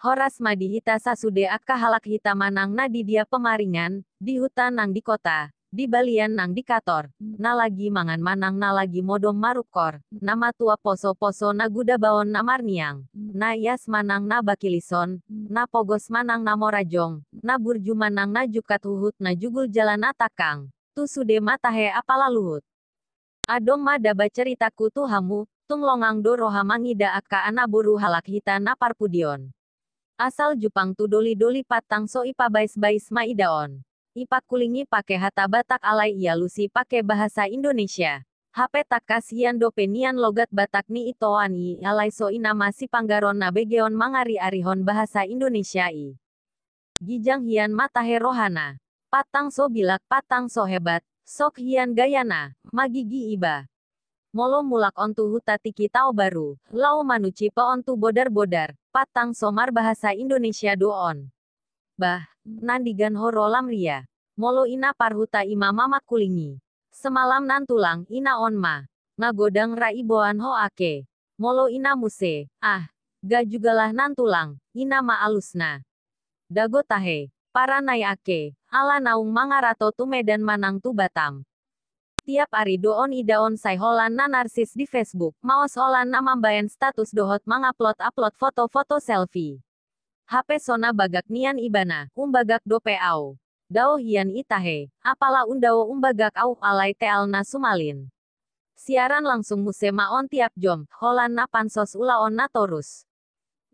Horas Madihita Sasude Akka Halak manang Nadi Dia Pemaringan, di hutan nang di kota, di balian nang di kator, nalagi mangan manang nalagi modom marukor, nama tua poso poso naguda baon namarniang, nayas manang nabakilison, napogos manang namorajong, burju manang najukat huhut najugul jalan atakang, tu sude matahe apalaluhut. luhut. Adong madaba ceritaku tuhamu, tung longang mangida daaka anaburu halak hita naparpudion. Asal Jupang tu doli doli patang so ipa bais bais ma idaon. kulingi pake hata batak alai ia lusi pake bahasa Indonesia. HP tak kasihan dopenian logat batak ni itoan i alai so ina masih panggaron begeon mangari arihon bahasa Indonesia i. Gijang hian matahe rohana. Patang so bilak patang so hebat, sok hian gayana, magigi iba molo mulak ontu huta tiki baru, lau manuci pe ontu bodar-bodar, patang somar bahasa Indonesia doon. Bah, nandigan horo lamria, molo ina parhuta ima mamat kulingi. Semalam nantulang ina onma, ngagodang ho ake. molo ina muse, ah, ga jugalah nantulang, ina ma alusna. Dago tahe, para nai ake ala naung mangarato tumedan medan manang tu batam tiap ari doon idaon say holan na narsis di Facebook, maos holan na mambayan status dohot mangupload-upload foto-foto selfie. HP sona bagak nian ibana, umbagak dope au. Dao hian itahe, apala undao umbagak au alai teal na sumalin. Siaran langsung musema on tiap jom, holan na pansos ulaon na torus.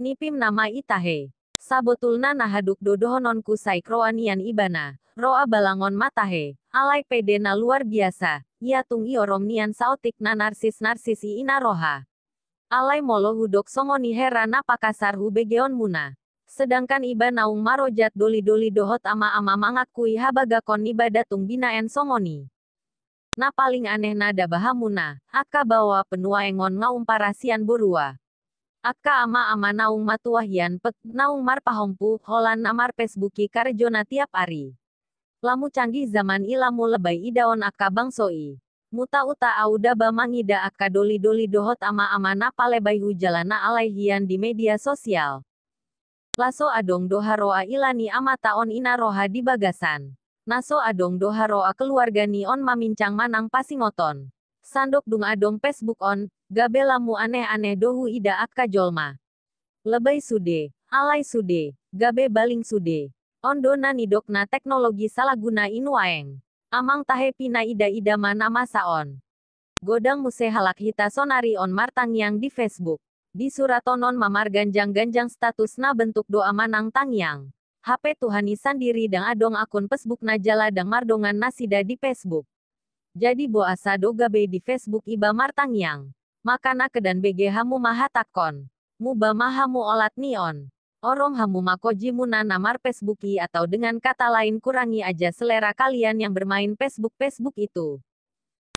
Nipim nama itahe. Sabotulna nahaduk dodohononku kusai kroanian ibana, roa balangon matahe, alai pede na luar biasa, iatung ioromnian saotik na narsis narsisi roha, Alai molo hudok songoni heran apakasar hubegeon muna. Sedangkan iba naung marojat doli doli dohot ama ama mangat kui habagakon iba datung binaen songoni. Na paling aneh nada bahamuna, akka bawa penua engon ngaung parasian burua. Akka ama ama naung matuahian pek naung marpahompu holan amar pesbuki karjona tiap hari. Lamu canggih zaman ilamu lebay idaon akabang soi. Muta uta auda bamangida akadoli doli dohot ama amana palebay hujalana alaihian di media sosial. Laso adong doharoa ilani ama taon ina roha di bagasan. Naso adong doharoa keluarga ni on mamincang manang pasingoton. Sandok dung adong Facebook on, gabe lamu aneh-aneh dohu ida akka jolma. Lebay sude, alai sude, gabe baling sude. Ondo nanidokna teknologi salaguna inuaeng. Amang tahe pina ida ida mana masa on. Godang muse halak hita sonari on martangyang di Facebook. Di suratonon mamar ganjang-ganjang statusna bentuk doa manang tangyang. HP Tuhani sandiri dan adong akun Facebook jala dan mardongan nasida di Facebook. Jadi boasa dogabe di Facebook iba martangyang. Makana kedan BGH mu maha takon. Muba mahamu olat nion. Orong hamu mako jimuna namar Facebooki atau dengan kata lain kurangi aja selera kalian yang bermain Facebook-Facebook itu.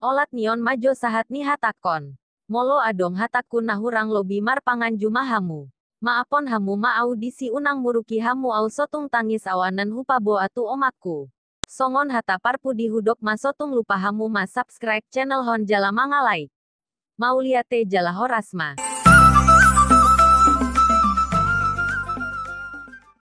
Olat nion majo sahat ni hatakon. Molo adong hataku nahurang lobi marpangan juma hamu. Maapon hamu maau disi unang muruki hamu au sotung tangis awanan hupabo atu omaku. Songon hata parpu pudi hudok sotung lupa hamu ma subscribe channel hon jala mangalai. Mauliate jala horasma.